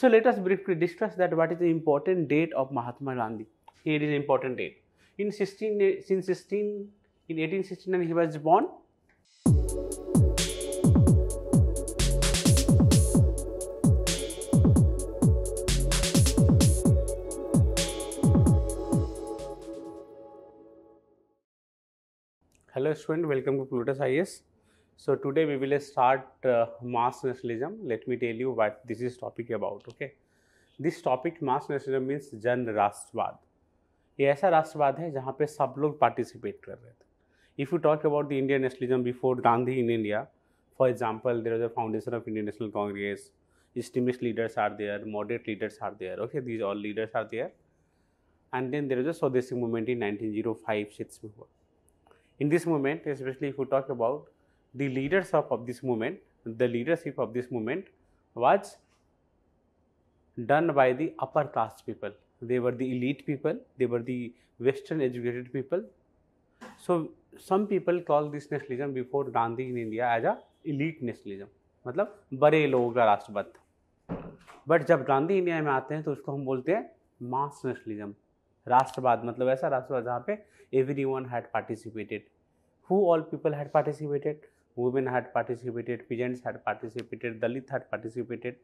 So let us briefly discuss that what is the important date of Mahatma Gandhi. Here is important date. In 16, since 16, in 1869 he was born. Hello student, welcome to Plutus IS. So today we will start uh, mass nationalism. Let me tell you what this is topic about. Okay, this topic mass nationalism means Jan राष्ट्रवाद ये ऐसा राष्ट्रवाद है जहाँ पे सब लोग participate कर रहे थे if you talk about the Indian nationalism before Gandhi in India for example there is a foundation of Indian extremist leaders are there, moderate leaders are there, okay, these all leaders are there. And then there is was a Swadeshi movement in 1905, 6 In this movement, especially if you talk about the leaders of, of this movement, the leadership of this movement was done by the upper class people. They were the elite people, they were the western educated people. So, some people call this nationalism before Gandhi in India as a elite nationalism, मतलब बड़े लोगों का राष्ट्रवाद but जब Gandhi India में आते हैं तो उसको हम बोलते हैं मास नेशनलिज्म राष्ट्रवाद मतलब ऐसा राष्ट्रवाद जहाँ पे everyone had participated who all people had participated women had participated peasants had participated Dalit had participated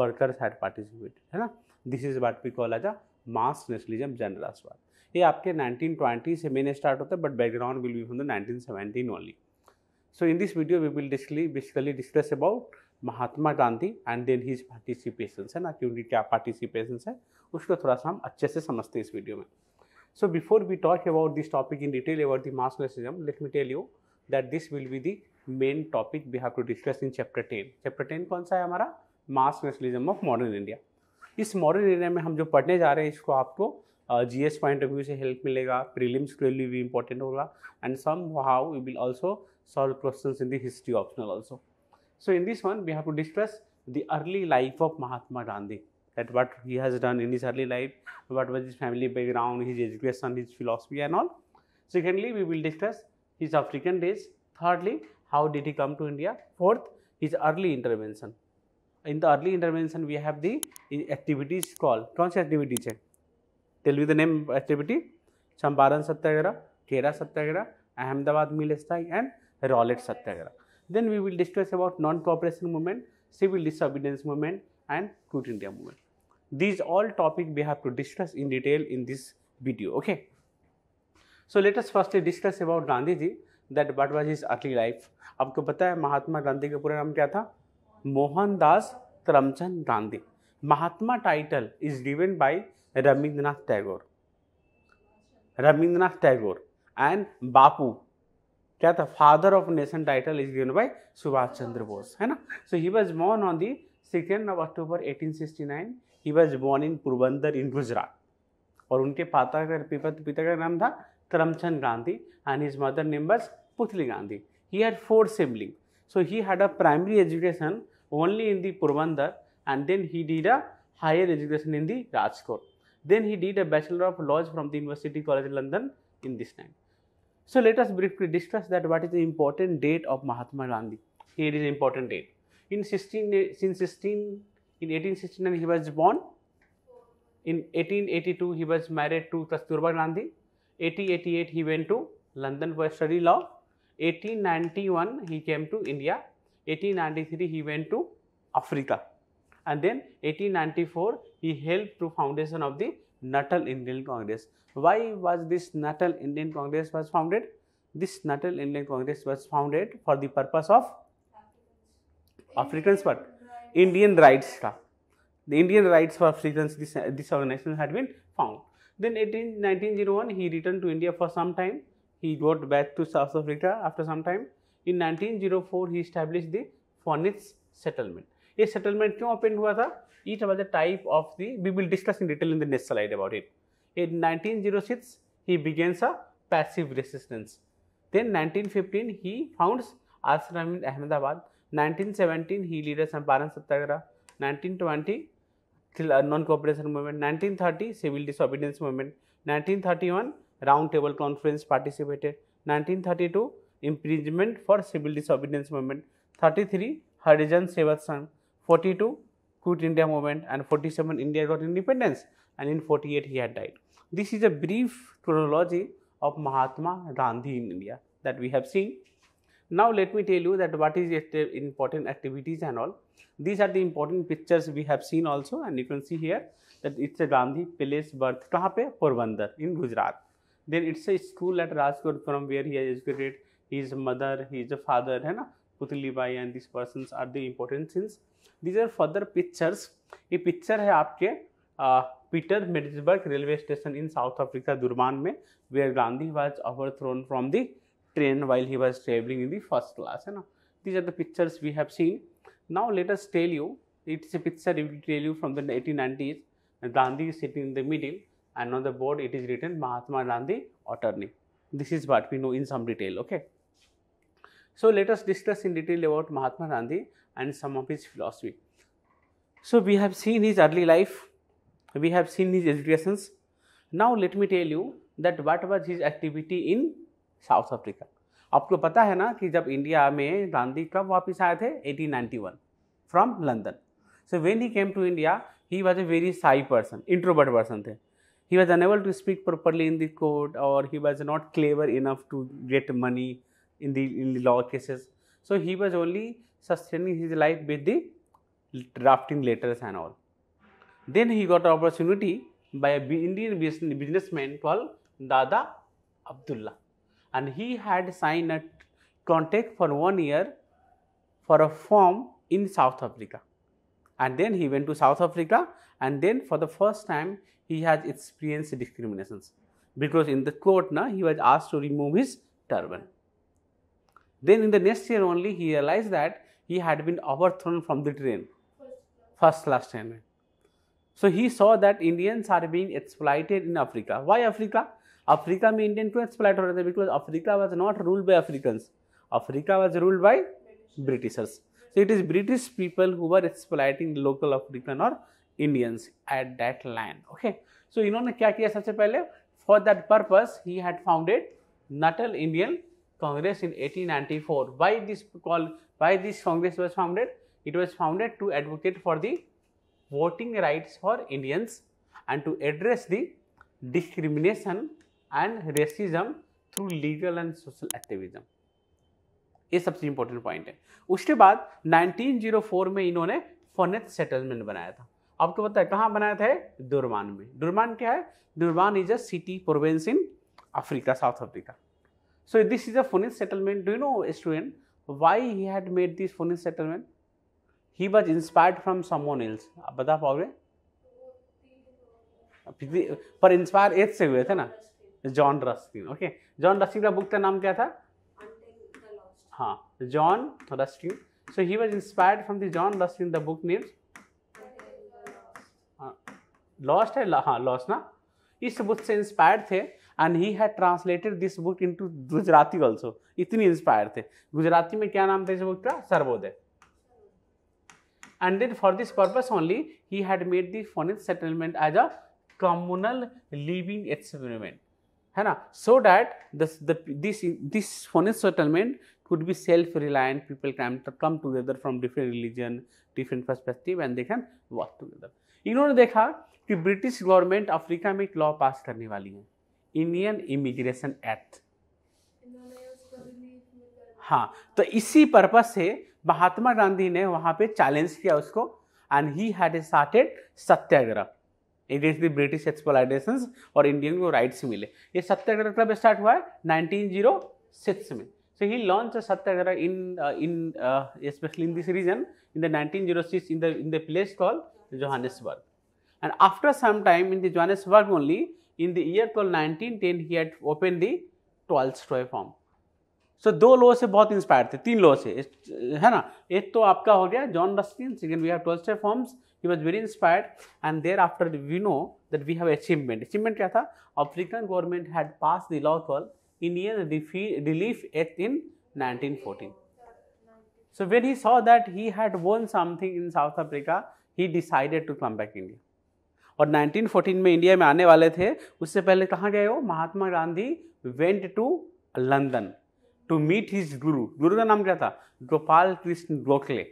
workers had participated है ना this is what we call as a mass nationalism gender राष्ट्रवाद ये आपके 1920 से मेन स्टार्ट होता है but background will be from the 1917 only so in this video we will discuss basically discuss about Mahatma Gandhi and then his participation है ना क्योंकि क्या पार्टिसिपेशन है उसको थोड़ा सा हम अच्छे से समझते हैं इस वीडियो में so before we talk about this topic in detail about the mass nationalism let me tell you that this will be the main topic we have to discuss in chapter ten chapter ten कौन सा है हमारा mass nationalism of modern India इस modern India में हम जो पढ़ने जा रहे हैं इसको आपको G S point of view से हेल्प मिलेगा प्रीलिम्स के लिए भी इंपॉर्टेंट होगा and somehow you will also solve question in the history optional also so in this one we have to discuss the early life of Mahatma Gandhi that what he has done in his early life what was his family background his education his philosophy and all secondly we will discuss his African days thirdly How did he come to India? Fourth is early intervention. In the early intervention, we have the activities called. कौन सी activities Tell me the name activity. Champaran Satyagraha, Khera Satyagraha, Ahmedabad Mill and Rowlatt Satyagraha. Then we will discuss about non-cooperation movement, civil disobedience movement, and Quit India movement. These all topic we have to discuss in detail in this video. Okay. So let us firstly discuss about Gandhiji. That what was his early life आपको पता है महात्मा गांधी का पूरा नाम क्या था Mohandas Karamchand Gandhi Mahatma title is given by Rabindranath Tagore Rabindranath Tagore and Bapu क्या था father of nation title is given by Subhash Chandra Bose है ना so he was born on the second of October nine he was born in Porbandar in Gujarat और उनके पाता पिता पिता का नाम था Karamchand Gandhi and his mother name was Puthli Gandhi. He had four siblings. So he had a primary education only in the Purbandar and then he did a higher education in the Rajkot. Then he did a Bachelor of Laws from the University College London in this time. So let us briefly discuss that what is the important date of Mahatma Gandhi. Here is important date. In 16, since 16, in 1869 he was born. In 1882 he was married to Kasturba Gandhi. 1888 he went to London for study law. 1891 he came to India, 1893 he went to Africa and then 1894 he helped to foundation of the Natal Indian Congress. Why was this Natal Indian Congress was founded? This Natal Indian Congress was founded for the purpose of Africans what? Indian rights. The Indian rights for Africans this, this organization had been found. Then 18, 1901 he returned to India for some time he got back to South Africa after some time. In 1904, he established the Fornitz settlement. A settlement क्यों opened was? था? It was a type of the we will discuss in detail in the next slide about it. In 1906, he begins a passive resistance. Then 1915, he founds ashram in Ahmedabad. 1917, he leads a 1920, till a uh, non-cooperation movement. 1930, civil disobedience movement. 1931, roundtable conference participated. 1932 imprisonment for civil disobedience movement. 33 Harijan Sevat Sangh. 42 Quit India movement and 47 India got independence and in 48 he had died. This is a brief chronology of Mahatma Gandhi in India that we have seen. Now let me tell you that what is important activities and all. These are the important pictures we have seen also and you can see here that it's a Gandhi place birth. कहाँ पे? Porbandar in Gujarat. Then it's a school at Rajkot from where he has educated his mother, his father, है ना Putli Bai and this person are the important scenes these are further pictures ये picture है आपके Pietermaritzburg railway station in South Africa Durban में where Gandhi was overthrown from the train while he was travelling in the first class है ना these are the pictures we have seen now let us tell you it's a picture tell you from the eighteen nineties Gandhi sitting in the middle and on the board it is written Mahatma Gandhi attorney. This is what we know in some detail. Okay. So, let us discuss in detail about Mahatma Gandhi and some of his philosophy. So, we have seen his early life, we have seen his educations. Now, let me tell you that what was his activity in South Africa. आपको पता है ना कि जब India में गांधी कब वापस आए थे 1891 from London so when he came to India he was a very shy person introvert person थे he was unable to speak properly in the court or he was not clever enough to get money in the, in the law cases. So he was only sustaining his life with the drafting letters and all. Then he got an opportunity by an Indian businessman called Dada Abdullah and he had signed a contract for one year for a firm in South Africa. And then he went to South Africa and then for the first time he has experienced discriminations because in the court now he was asked to remove his turban. Then in the next year only he realized that he had been overthrown from the train, first class train. So he saw that Indians are being exploited in Africa. Why Africa? Africa में Indian को exploit हो because Africa was not ruled by Africans. Africa was ruled by Britishers. So it is British people who were exploiting local African or Indians at that land. Okay. So इन्होंने क्या किया सबसे पहले For that purpose, he had founded Natal Indian Congress in 1894. Why this call? Why this Congress was founded? It was founded to advocate for the voting rights for Indians and to address the discrimination and racism through legal and social activism. ये सबसे important important point. उसके बाद 1904 में इन्होंने फनेथ Settlement बनाया था आपको पता है कहाँ बनाया था डुरमान में डुरमान क्या है Durban is a city province in Africa South Africa so this is a Phoenix settlement do know student why he had made this Phoenix settlement he was inspired from someone else आप बता पाओगे पर inspire as से हुए थे ना John Ruskin okay John Ruskin का book का नाम क्या था हाँ John Ruskin so he was inspired from the John Ruskin the book names lost है हाँ लॉस ना इस बुक से इंस्पायर्ड थे and he had translated this book into Gujarati also इतनी इंस्पायर थे गुजराती में क्या नाम था इस बुक का Sarvodaya and then for this purpose only he had made the phonic settlement as a communal living experiment है ना so that this this Phoenix settlement could be self reliant people came come together from different religion different perspective and they can work together इन्होंने देखा कि British government Africa में एक law पास करने वाली है इंडियन इमिग्रेशन एक्ट हाँ तो इसी पर्पज से महात्मा गांधी ने वहाँ पे चैलेंज किया उसको and he had started satyagraha against the British exploitation और इंडियन को राइट्स मिले ये सत्याग्रह कब स्टार्ट हुआ है सिक्स oh में so he launch satyagraha in in specially in this region in the nineteen zero six in the in the place call Johannesburg and after some time in the Johannesburg only in the year 1910 he had opened the twelve-storey form. So, two laws are very inspired, three laws are. One is John Ruskin, second we have Tolstoy forms, he was very inspired and thereafter we know that we have achievement. Achievement kya tha? African government had passed the law called Indian Relief Act in 1914. So, when he saw that he had won something in South Africa, he decided to come back to India. और 1914 में India में आने वाले थे उससे पहले कहाँ गए हो Mahatma Gandhi went to London to meet his guru गुरु का नाम क्या था Gopal Krishna Gokhale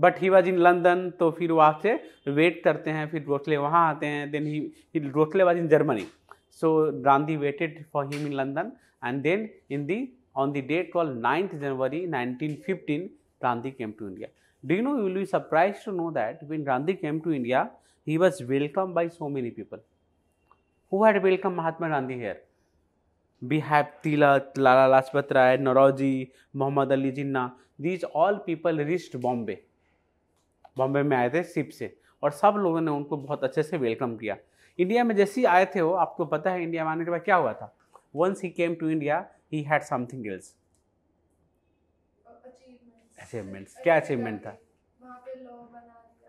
but he was in London तो फिर वो से वेट करते हैं फिर गोखले वहाँ आते हैं then he Gokhale was in Germany so Gandhi waited for him in London and then in the on the date all ninth January nineteen fifteen Gandhi came to India do know you will be surprise to know that when Gandhi came to India he was welcomed by so many people. Who had welcomed Mahatma Gandhi here? We have Tilak, Lala Lajpat Rai, Naroji, Muhammad Ali Jinnah. These all people reached Bombay. Bombay में आए थे ship से और सब लोगों ने उनको बहुत अच्छे से वेलकम किया इंडिया में जैसे ही आए थे वो आपको पता है इंडिया में आने के बाद क्या हुआ था once he came to India he had something else achievements क्या अचीवमेंट था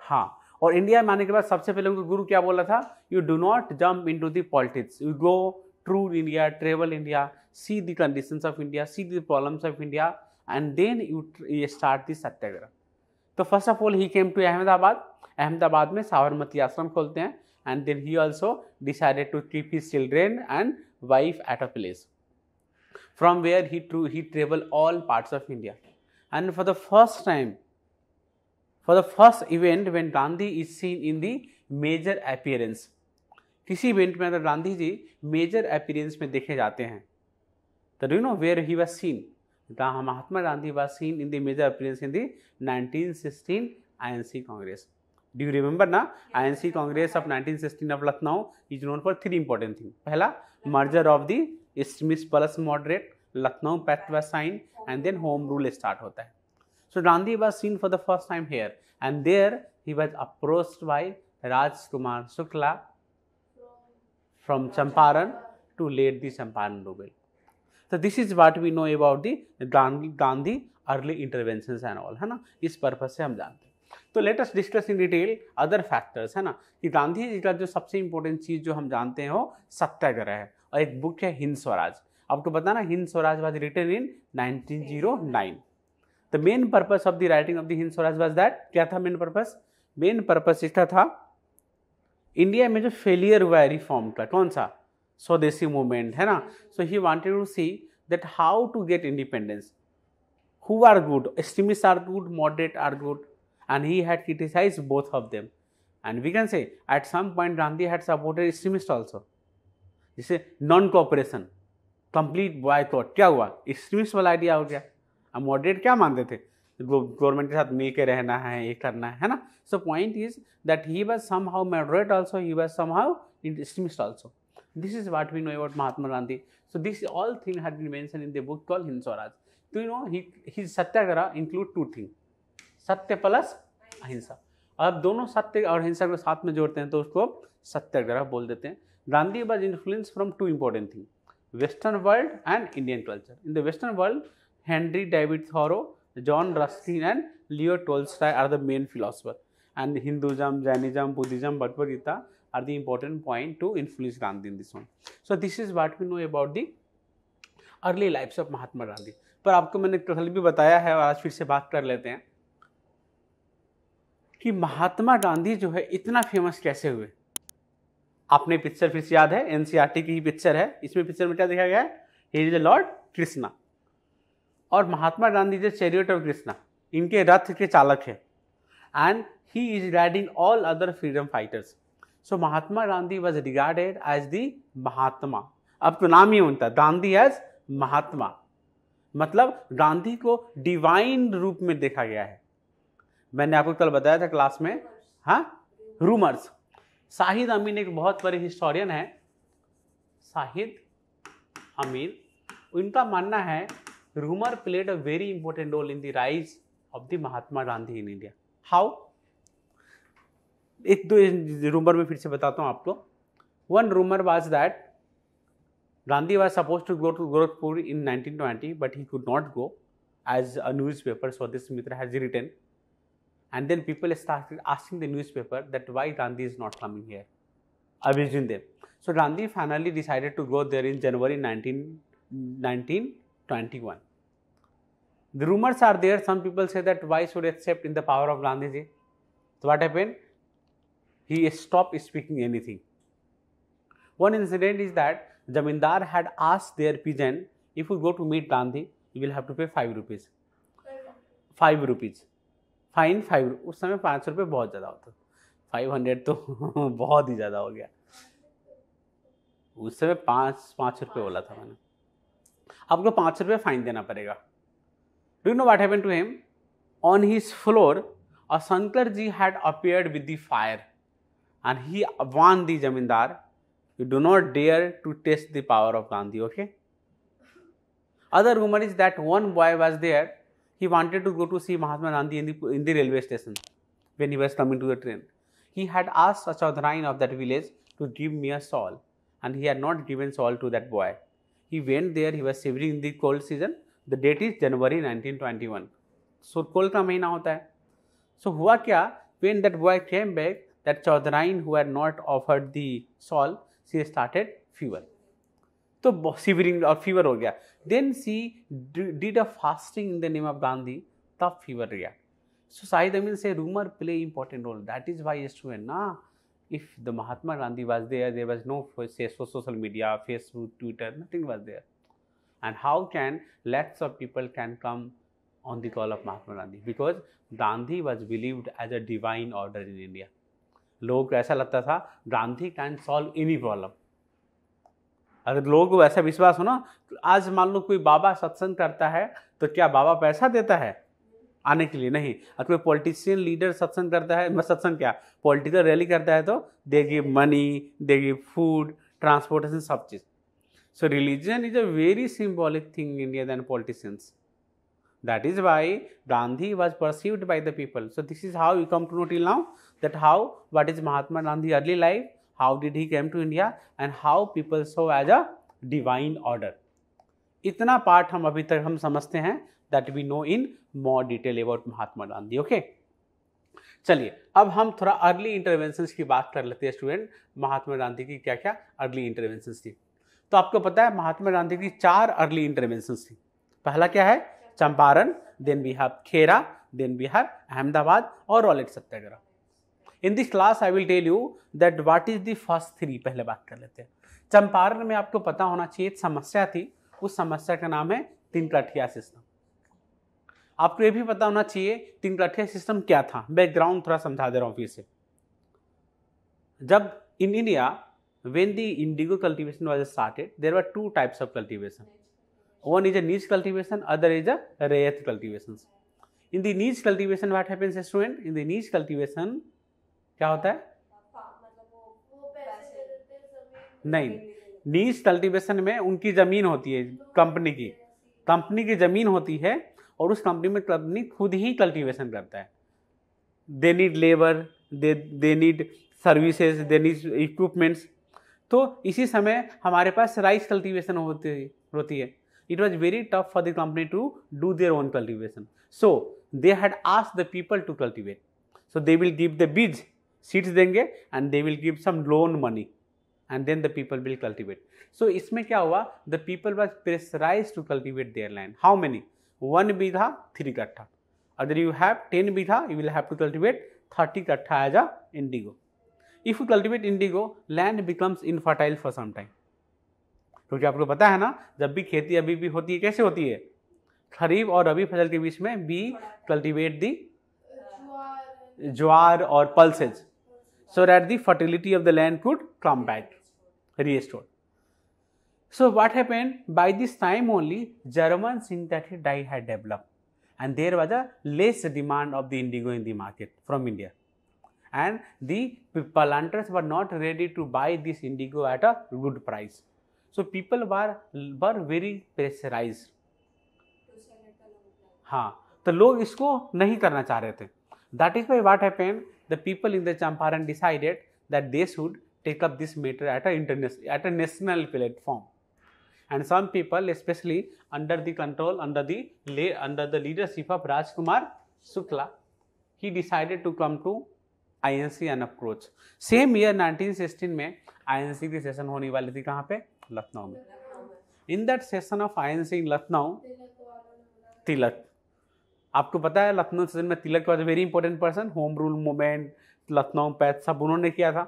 हाँ और इंडिया में आने के बाद सबसे पहले उनका गुरु क्या बोला था you do not jump into the politics you go through India travel India see the condition of India see the problems of India and then you start the satyagraha तो first of all he came to Ahmedabad Ahmedabad में साबरमती आश्रम खोलते हैं and then he also decided to keep his children and wife at a place from where he through he travel all parts of India and for the first time for the first event when Gandhi is seen in the major appearance किसी event में अगर गांधी जी major appearance में देखे जाते हैं तो do know where he was seen Mahatma Gandhi was seen in the major appearance in the N C Congress do you remember ना I N C Congress of nineteen sixteen of Lucknow is known for three important thing पहला merger of this plus moderate Lucknow pact was sign and then home rule start होता है So Gandhi was seen for the first time here and there he was approached by Raj Kumar Shukla from Champaran to lead the Champaran movement. So this is what we know about the Gandhi, Gandhi early interventions and all है ना इस purpose से हम जानते हैं तो latest discuss in detail other factors है ना कि गांधी जी का जो सबसे इंपॉर्टेंट चीज़ जो हम जानते हैं वो सत्याग्रह है और एक बुक है हिंद स्वराज आपको बताना Hind Swaraj was written in 1909 the main purpose of the writing of the Hind Swaraj was that क्या था मेन पर्पस मेन पर्पस इसका था इंडिया में जो फेलियर हुआ है रिफॉर्म का कौन सा स्वदेशी मूवमेंट है ना so he wanted to see that how to get independence who are good extremist are good moderate are good and he had criticized both of them. And we can say at some point Gandhi had supported extremists also. जिसे non cooperation complete boycott क्या हुआ extremist वाला idea हो गया अब moderate क्या मानते थे गवर्नमेंट के साथ मिल के रहना है ये करना है ना so point is that he was somehow moderate also he was somehow extremist also. This is what we know about Mahatma Gandhi so this all thing had been mention in the book call Hind Swaraj to know he, his satyagraha include two things. Satya plus ahimsa अब दोनों सत्य और अहिंसा को साथ में जोड़ते हैं तो उसको सत्याग्रह बोल देते हैं Gandhi was influence from two important thing western world and Indian culture in the western world Henry David Thoreau, John Ruskin and Leo Tolstoy are the main philosophers. And Hinduism, Jainism, Buddhism, Bhagavad Gita are the important point to influence Gandhi in this one. So this is what we know about the early lives of Mahatma Gandhi. पर आपको मैंने total भी बताया है और आज फिर से बात कर लेते हैं कि महात्मा गांधी जो है इतना फेमस कैसे हुए आपने पिक्चर फिर से याद है एनसीआरटी की ही पिक्चर है इसमें पिक्चर में क्या दिखाया गया है he is the Lord Krishna और महात्मा गांधी जो चैरियट ऑफ कृष्णा इनके रथ के चालक है and he is riding all other freedom fighters so Mahatma Gandhi was regarded as the Mahatma अब तो नाम ही उनका गांधी एज महात्मा मतलब गांधी को डिवाइन रूप में देखा गया है मैंने आपको कल बताया था क्लास में हाँ रूमर्स शाहिद अमीन एक बहुत बड़े हिस्टोरियन है शाहिद अमीन उनका मानना है rumor played a very important role in the rise of the Mahatma Gandhi in India. How? One rumor was that Gandhi was supposed to go to Gorakhpur in 1920 but he could not go as a newspaper. So, this Mitra has written, and then people started asking the newspaper that why Gandhi is not coming here, abusing there? So Gandhi finally decided to go there in January 1921. The rumors are there. Some people say that why should accept in the power of Gandhiji? So what happened? He stopped speaking anything. One incident is that Jamindar had asked their peasant, if you go to meet Gandhi, you will have to pay five rupees. Five rupees fine five उस समय पाँच सौ रुपये बहुत ज़्यादा होता five hundred तो बहुत ही ज़्यादा हो गया उस समय पाँच पाँच रुपये बोला था मैंने आपको पाँच रुपये फाइन देना पड़ेगा Do you know what happened to him? On his floor, a Sankarji had appeared with the fire and he warned the Jamindar, you do not dare to test the power of Gandhi, okay? Other rumor is that one boy was there, he wanted to go to see Mahatma Gandhi in the, in the railway station when he was coming to the train. He had asked a Chaudharain of that village to give me a shawl and he had not given shawl to that boy. He went there, he was shivering in the cold season the date is January 1921 so cold का महीना होता है so so, हुआ क्या when that boy came back that chaudhrain who had not offered the shawl she started fever तो shivering और fever हो गया then she did a fasting in the name of Gandhi तब फीवर गया सो शाहिद अमीन से rumour play important role that is why student ना if the Mahatma Gandhi was there there was no social media Facebook Twitter nothing was there and how can lots of people can come on the call of Mahatma Gandhi because Gandhi was believed as a divine order in India. लोगों को ऐसा लगता था Gandhi can solve any problem अगर लोगों को ऐसा विश्वास हो ना तो आज मान लो कोई बाबा सत्संग करता है तो क्या बाबा पैसा देता है आने के लिए नहीं अगर कोई पॉलिटिशियन लीडर सत्संग करता है मैं सत्संग क्या पॉलिटिकल रैली करता है तो देगी मनी देगी फूड ट्रांसपोर्टेशन सब चीज़ So, religion is a very symbolic thing in India than politicians. That is why Gandhi was perceived by the people. So, this is how we come to know till now that how, what is Mahatma Gandhi early life, how did he came to India and how people saw as a divine order. इतना part हम अभी तक हम समझते हैं that we know in more detail about Mahatma Gandhi okay चलिए अब हम थोड़ा अर्ली इंटरवेंशन की बात कर लेते हैं स्टूडेंट महात्मा गांधी की क्या क्या अर्ली इंटरवेंशन थी तो आपको पता है महात्मा गांधी की चार अर्ली इंटरवेंशन थी पहला क्या है Champaran then we have Kheda then we have Ahmedabad और Rowlatt Satyagraha in this class I will tell you that what is the first three पहले बात कर लेते हैं चंपारण में आपको पता होना चाहिए एक समस्या थी उस समस्या का नाम है तीन कठिया सिस्टम आपको ये भी पता होना चाहिए तीन कठिया सिस्टम क्या था बैकग्राउंड थोड़ा समझा दे रहा हूँ फिर से जब in India when the indigo cultivation was started there were two types of cultivation one is a niche cultivation other is a rayet cultivations in the niche cultivation what happens student in the niche cultivation kya hota hai नहीं नीच cultivation में उनकी ज़मीन होती है company की company की ज़मीन होती है और उस कंपनी में कंपनी खुद ही कल्टीवेशन करता है they need labour they they need services they need equipments तो इसी समय हमारे पास राइस कल्टिवेशन होती होती है it was very tough for the company to do their own cultivation so they had ask the people to cultivate so they will give the beej seeds देंगे and they will give some loan money and then the people will cultivate so इसमें क्या हुआ the people was pressurise to cultivate their land how many one bigha three kattha other you have ten bigha you will have to cultivate thirty kattha as a indigo if you cultivate indigo land becomes infertile for some time क्योंकि आपको पता है ना जब भी खेती अभी भी होती है कैसे होती है खरीफ और रबी फसल के बीच में बी कल्टिवेट दी ज्वार और pulses so that the fertility of the land would come back restore so what happen by this time only German synthetic dye है develop and there was a less demand of the indigo in the market from India and the planters were not ready to buy this indigo at a good price. So, people were, were very pressurized. हाँ तो लोग इसको नहीं करना चाह रहे थे that is why what happen the people in the Champaran decided that they take up this matter at a international at a national platform and some people especially under the control under the under the leadership of rajkumar Sukla, he decided to come to INC an approach same year 1916 में INC की session होने वाली थी कहाँ पे लखनऊ में in that session of INC in Lucknow Tilak आपको पता है लखनऊ सेशन में Tilak was very important person home rule movement Lucknow pact सब उन्होंने किया था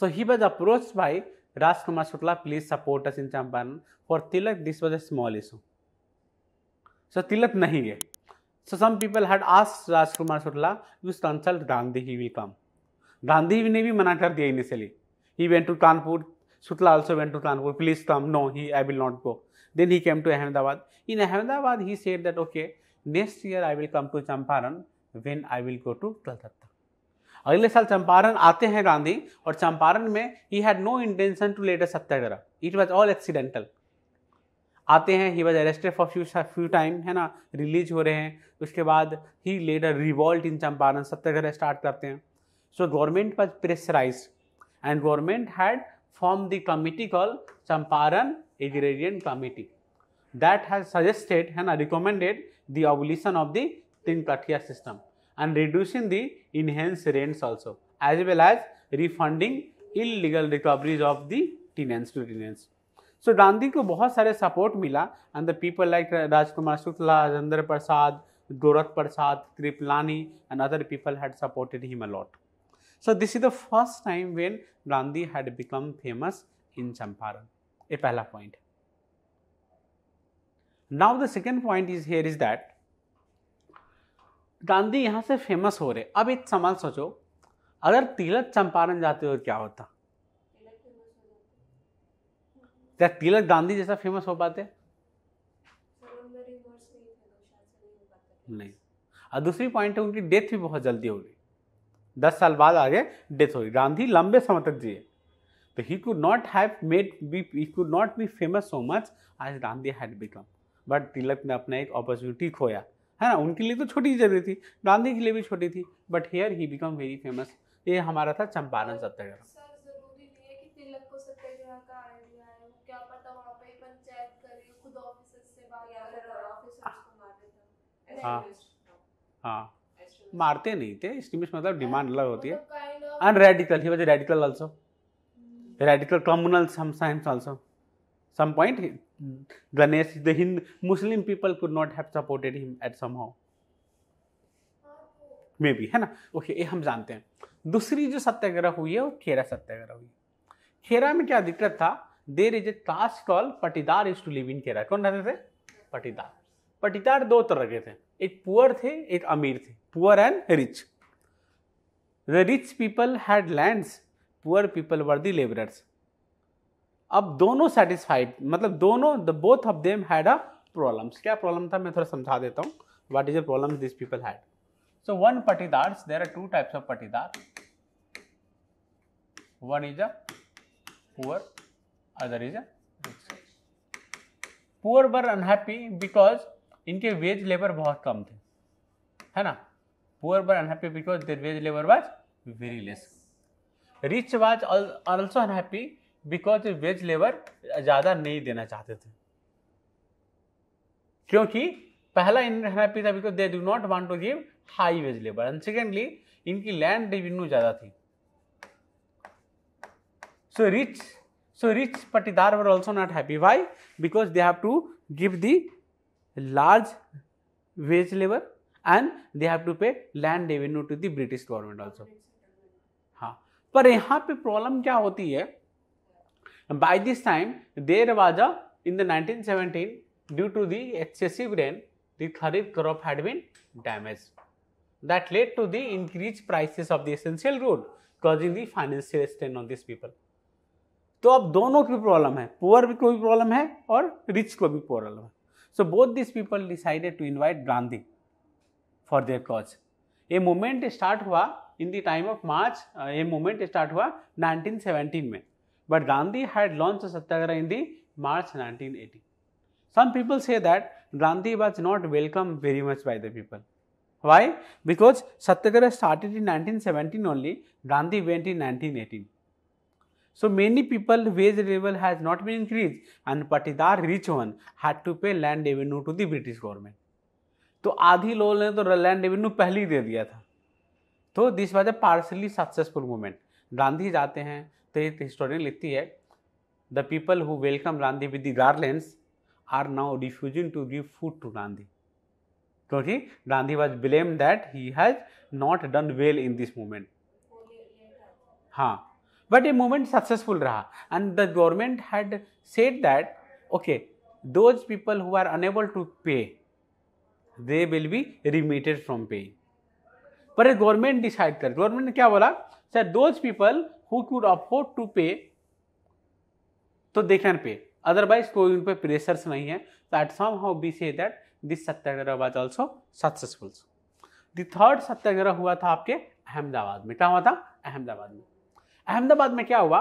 so he was approach by Rajkumar Shukla please support us in Champaran for Tilak this was a small issue so Tilak नहीं है So some people had asked Rajkumar Shukla, you consult Gandhi, he will come. Gandhi ने भी मना कर दिया initially. He went to Kanpur. Shukla also went to Kanpur. Please come. No, he, I will not go. Then he came to Ahmedabad. In Ahmedabad, he said that okay, next year I will come to Champaran when I will go to Kolkata. अगले साल चंपारण आते हैं गांधी और चंपारण में he had no intention to let a satyagraha it was all accidental आते हैं he was arrested for few few time है ना रिलीज हो रहे हैं उसके बाद he later revolt in Champaran satyagraha start करते हैं so government was pressurise and government had form the committee call Champaran agrarian committee that has suggested है ना recommended the abolition of the तीन प्रक्रिया system and reducing the enhance rents also as well as refunding illegal recoveries of the tenants to tenants so Gandhi को बहुत सारे support मिला and the people like Rajkumar Shukla Rajendra Prasad Gorakh Prasad Kripalani and other people had supported him a lot so this is the first time when Gandhi had become famous in Champaran ये पहला point now the second point is here is that Gandhi यहाँ से famous हो रहे अब एक सवाल सोचो अगर तिलक चंपारण जाते हो क्या होता क्या तिलक गांधी जैसा फेमस हो पाते नहीं और दूसरी पॉइंट है उनकी डेथ भी बहुत जल्दी होगी दस साल बाद आगे डेथ होगी गांधी लंबे समय तक जिए तो he could not have made be he could not be famous so much आज Gandhi had become but Tilak ने अपना एक अपॉर्चुनिटी खोया है ना उनके लिए तो छोटी जगह थी गांधी के लिए भी छोटी थी but here he become very famous ये हमारा था चंपारण सत्याग्रह हाँ।, हाँ मारते नहीं थे एक्सट्रीमिस्ट मतलब डिमांड अलग होती है अन radical he was radical also radical communal science also some point Ganesh the Hindu Muslim people could not have supported him at somehow maybe है ना ओके ये हम जानते हैं दूसरी जो सत्याग्रह हुई है वो खेरा सत्याग्रह हुई खेरा में क्या दिक्कत था there is a class call Patidar is to live in Kheda कौन रहते थे पटीदार पटीदार दो तरह के थे एक पुअर थे एक अमीर थे poor and rich the rich people had land poor people were the labourers अब दोनों सेटिस्फाइड मतलब दोनों the both of them had a problems क्या प्रॉब्लम था मैं थोड़ा समझा देता हूँ what is a problem this people had so one Patidars there are two types of Patidar one is a poor other is a poor were unhappy because इनके wage labour बहुत कम थे है ना poor were unhappy because their wage labour was very less rich was also unhappy because wage labour ज़्यादा नहीं देना चाहते थे क्योंकि पहला इन अनहैप्पी था because they do not want to give high wage labour and secondly इनकी लैंड रेवेन्यू ज़्यादा थी so rich so rich Patidar were also not happy why because they have to give the large wage labour and they have to पे land revenue to the British government also हाँ पर यहाँ पे problem क्या होती है by this time there was in the nineteen 1917 due to the excessive rain the kharif crop had been damage that led to the increase prices of the essential रूड causing the financial strain of this people तो अब दोनों की problem है poor को भी problem है और रिच को भी प्रॉब्लम है So, both these people decided to invite Gandhi for their cause. A movement started हुआ the time of March. March uh, A movement start हुआ 1917 में Gandhi had launched launch Satyagraha in the March 1918 some people say that gandhi was not welcomed very much by the people why because satyagraha started in 1917 only gandhi went in 1918 So many people wage level has not been increased and Patidar rich one had to pay land revenue to the British government. तो आधी लोगों ने तो land revenue पहले ही दे दिया था तो this was a partially successful movement Gandhi जाते हैं तो एक हिस्टोरियन लिखती है the people who welcome Gandhi with the garlands are now refusing to give food to Gandhi क्योंकि Gandhi was blame that he has not done well in this movement हाँ but ये movement successful रहा and the government had said that okay those people who are unable to pay they will B remitted from pay पर government decide कर government ने क्या बोला sir those people who could afford to pay तो they can pay otherwise कोई उन पर pressures नहीं है तो at somehow we say that this satyagraha was also successful third satyagraha हुआ था आपके अहमदाबाद में क्या हुआ था अहमदाबाद में अहमदाबाद में क्या हुआ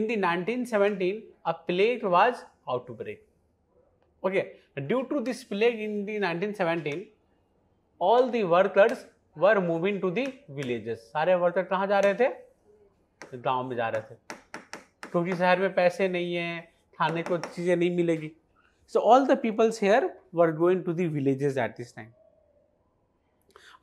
in the seventeen a plague was out to break okay due to this plague in the seventeen all the workers were moving to the villages सारे वर्कर कहाँ जा रहे थे गांव में जा रहे थे क्योंकि शहर में पैसे नहीं है खाने को चीज़ें नहीं मिलेगी so all the peoples here were going to the villages at this time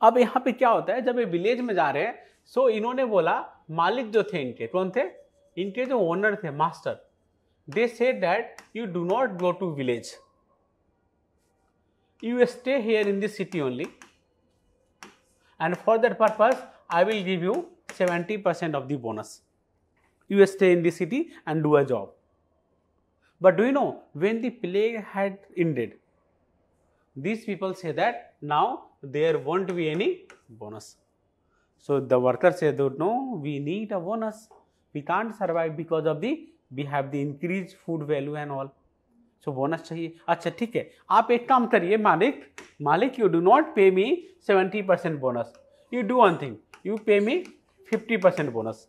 अब यहाँ पे क्या होता है जब ये विलेज में जा रहे हैं सो so इन्होंने बोला Malik Jothente, Twante, in case owner, the master, they said that you do not go to village. You stay here in this city only and for that purpose, I will give you 70 percent of the bonus. You stay in the city and do a job. But do you know when the plague had ended, these people say that now there won't be any bonus. So the worker said that no, we need a bonus. We can't survive because of the we have the increased food value and all. so, bonus चाहिए अच्छा ठीक है आप एक काम करिए मालिक मालिक pay me 70% bonus. You do one thing. You pay me 50% bonus.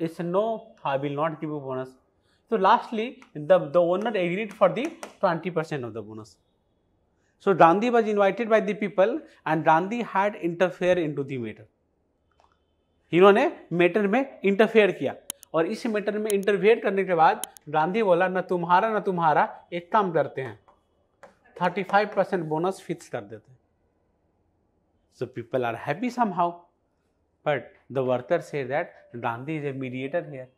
It's no, I will not give you bonus. So lastly, the, the owner agreed for the 20% of the bonus. So Gandhi was invited by the people and Gandhi had interfere into the matter. इन्होंने matter में interfere किया और इस matter में interfere करने के बाद गांधी बोला ना तुम्हारा ना तुम्हारा एक काम करते हैं 35 परसेंट बोनस फिक्स कर देते हैं so people are happy somehow but the worker say that Gandhi is a mediator here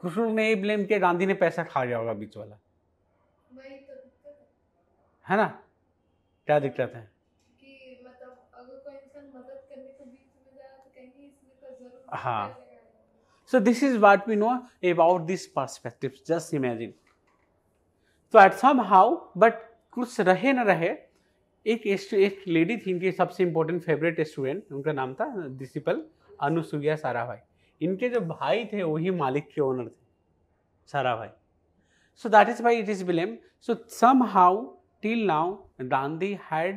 कुछ ने ये ब्लेम किया गांधी ने पैसा खा गया होगा बीच वाला है ना क्या दिक्कत है मतलब तो हाँ so this is what we know about this perspective just imagine तो एट सम हाउ बट कुछ रहे ना रहे एक एक लेडी थी इनके सबसे इम्पोर्टेंट फेवरेट स्टूडेंट उनका नाम था डिसिपल अनुसुईया सारा भाई इनके जो भाई थे वही मालिक के ओनर थे सारा भाई so that is why it is blame so somehow till now Gandhi had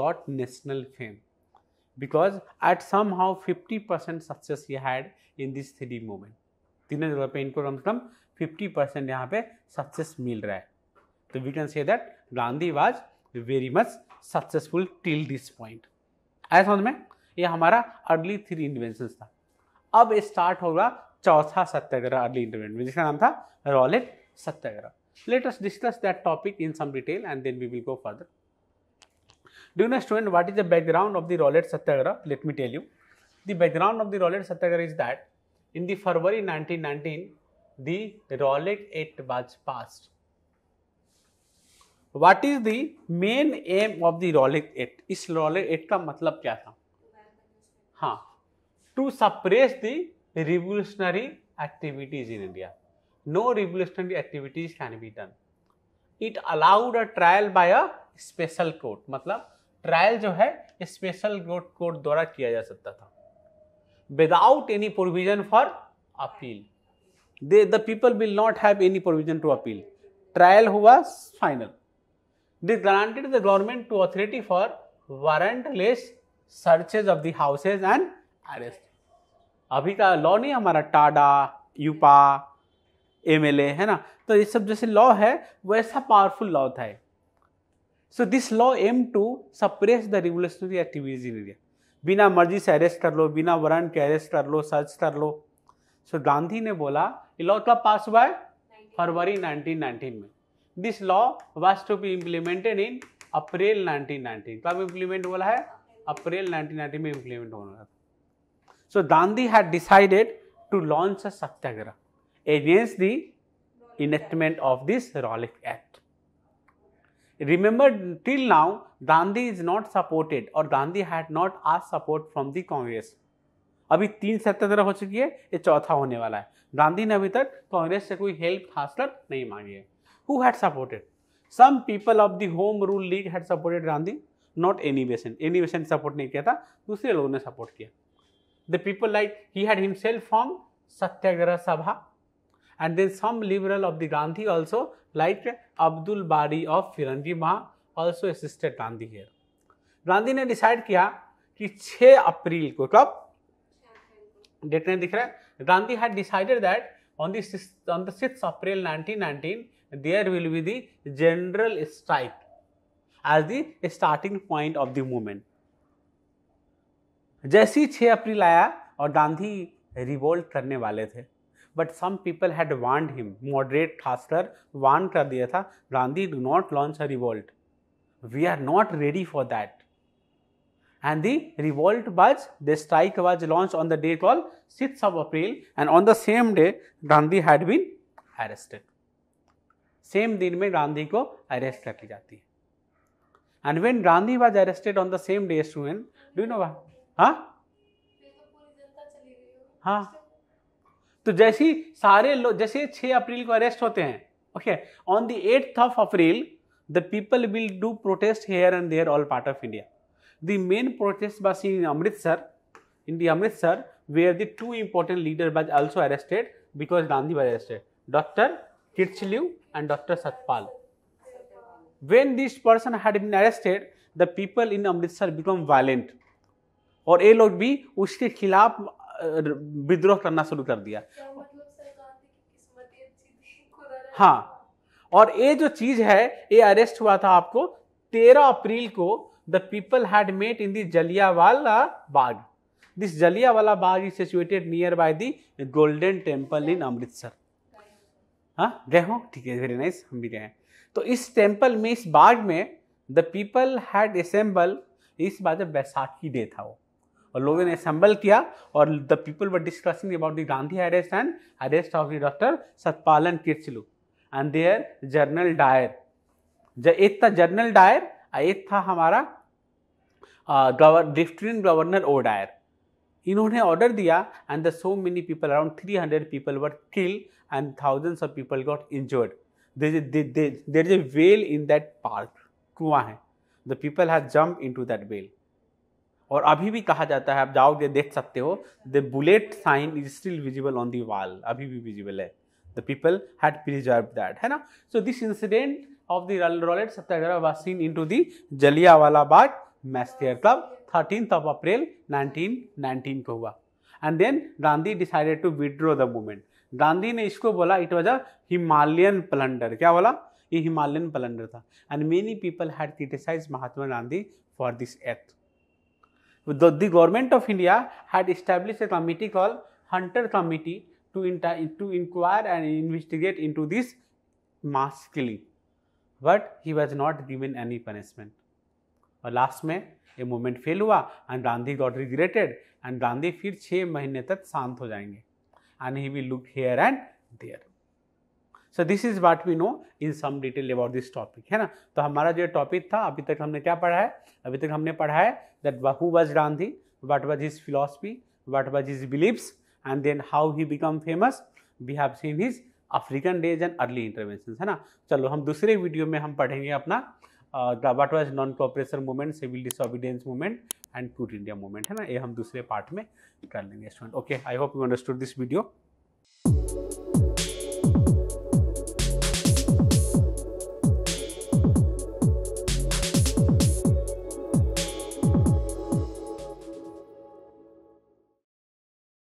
got national fame because at somehow 50% success he had in these three movement तीनों जगह पे इनको कम से कम फिफ्टी परसेंट यहाँ पे सक्सेस मिल रहा है तो we can say that Gandhi was very much successful till this point ऐसा समझ में ये हमारा अर्ली थ्री इन्वेंशन था अब स्टार्ट होगा चौथा सत्याग्रह अर्ली इंटरवेंट जिसका नाम था Rowlatt satyagraha Let us discuss that topic in some detail and then we will go further. Do you know student what is the background of the Rowlatt Satyagraha? Let me tell you. The background of the Rowlatt Satyagraha is that in the February 1919, the Rowlatt Act was passed. What is the main aim of the Rowlatt Act? Is Rowlatt Act का मतलब क्या था? हाँ, to suppress the revolutionary activities in India. no revolutionary activities can be done. It allowed a trial by a special court. मतलब trial जो है special court द्वारा किया जा सकता था without any provision for appeal they the people will not have any provision to appeal trial हुआ final this granted the government to authority for warrantless searches of the houses and arrest अभी का law नहीं हमारा Tada यूपा M है ना तो ये सब जैसे लॉ है वैसा पावरफुल लॉ था so this law aim to suppress the revolutionary activities in India बिना मर्जी से अरेस्ट कर लो बिना वारंट के अरेस्ट कर लो सर्च कर लो सो so, गांधी ने बोला ये लॉ कब पास हुआ है फरवरी 1919 में this law was to be implemented in April 1919 कब इम्प्लीमेंट बोला है अप्रैल 1919 में इम्प्लीमेंट होना था so Gandhi had decided to launch a satyagraha against the enactment of this Rowlatt Act. Remember till now Gandhi is not supported or Gandhi had not asked support from the Congress. अभी तीन सत्याग्रह हो चुकी है ये चौथा होने वाला है गांधी ने अभी तक कांग्रेस से कोई हेल्प हासिल नहीं मांगी है who had supported some people of the Home Rule League had supported Gandhi not Annie Besant Annie Besant support नहीं किया था दूसरे लोगों ने सपोर्ट किया the people like he had himself from Satyagraha Sabha And then some liberal of the Gandhi also, like Abdul Bari of Firangi Ma, also assisted Gandhi here. Gandhi ने decide किया कि 6 अप्रैल को कब डेट नहीं दिख रहा है Gandhi had decided that on the on the six April 1919 there will be the general strike as the starting point of the movement जैसे ही 6 अप्रैल आया और गांधी रिवोल्ट करने वाले थे but some people had warned him moderate खासकर वांड कर दिया था Gandhi do not launch a revolt we are not ready for that and the revolt was the strike was launched on the day all six of April and on the same day Gandhi had been arrested same दिन में गांधी को arrest कर ली जाती है and when Gandhi was arrested on the same day student do know what हाँ हाँ तो जैसे सारे लोग जैसे छः अप्रैल को अरेस्ट होते हैं okay on the eighth of April the people will do protest here and there all part of India the main protest was in Amritsar in the Amritsar where the two important leader was also arrested because Gandhi was arrested doctor Kitchlew and doctor Satyapal when this person had been arrested the people in Amritsar become violent और ये लोग भी उसके खिलाफ विद्रोह करना शुरू कर दिया मतलब हाँ और ये जो चीज है ये अरेस्ट हुआ था आपको तेरह अप्रैल को the people had met in this Jallianwala Bagh this Jallianwala Bagh is situated near by the Golden Temple in Amritsar हाँ गए हो ठीक है वेरी नाइस हम भी गए हैं तो इस टेम्पल में इस बाग में द पीपल हैड असेंबल इस बार जब बैसाखी डे था वो और लोगों ने असेंबल किया और the people were discussing about the Gandhi arrest and arrest of the doctor Satyapal Kitchlew and there general Dyer एक था जर्नल डायर एक था हमारा लेफ्टिनेंट गवर्नर ओ डायर इन्होंने ऑर्डर दिया and the so many people around three hundred people were kill and thousands of people got injured there is a well in that park कुआ है the people has jump into that well और अभी भी कहा जाता है आप जाओगे देख सकते हो the bullet sign is still visible on the wall अभी भी विजिबल है the people had preserve that है ना so this incident of the Rowlatt satyagraha was seen into the wala Bagh massacre club thirteen of April nineteen nineteen को हुआ and then Gandhi decided to withdraw the movement Gandhi ने इसको बोला it was a Himalayan blunder क्या बोला ये हिमालयन प्लंडर था and many people had criticise Mahatma Gandhi for this act The, the government of India had established a committee called Hunter Committee to, inter, to inquire and investigate into this mass killing. But he was not given any punishment. और last में a movement fail hua and Gandhi got regretted and Gandhi फिर 6 महीने तक शांत हो जाएंगे and he will look here and there so this is what we know in some detail about this topic है ना तो हमारा जो टॉपिक था अभी तक हमने क्या पढ़ा है अभी तक हमने पढ़ा है that who was Gandhi what was his philosophy what was his beliefs and then how he become famous we have seen his African days and early intervention है ना चलो हम दूसरे वीडियो में हम पढ़ेंगे अपना what was non cooperation movement civil disobedience movement and quit India movement है ना ये हम दूसरे पार्ट में कर लेंगे student okay I hope you understood this video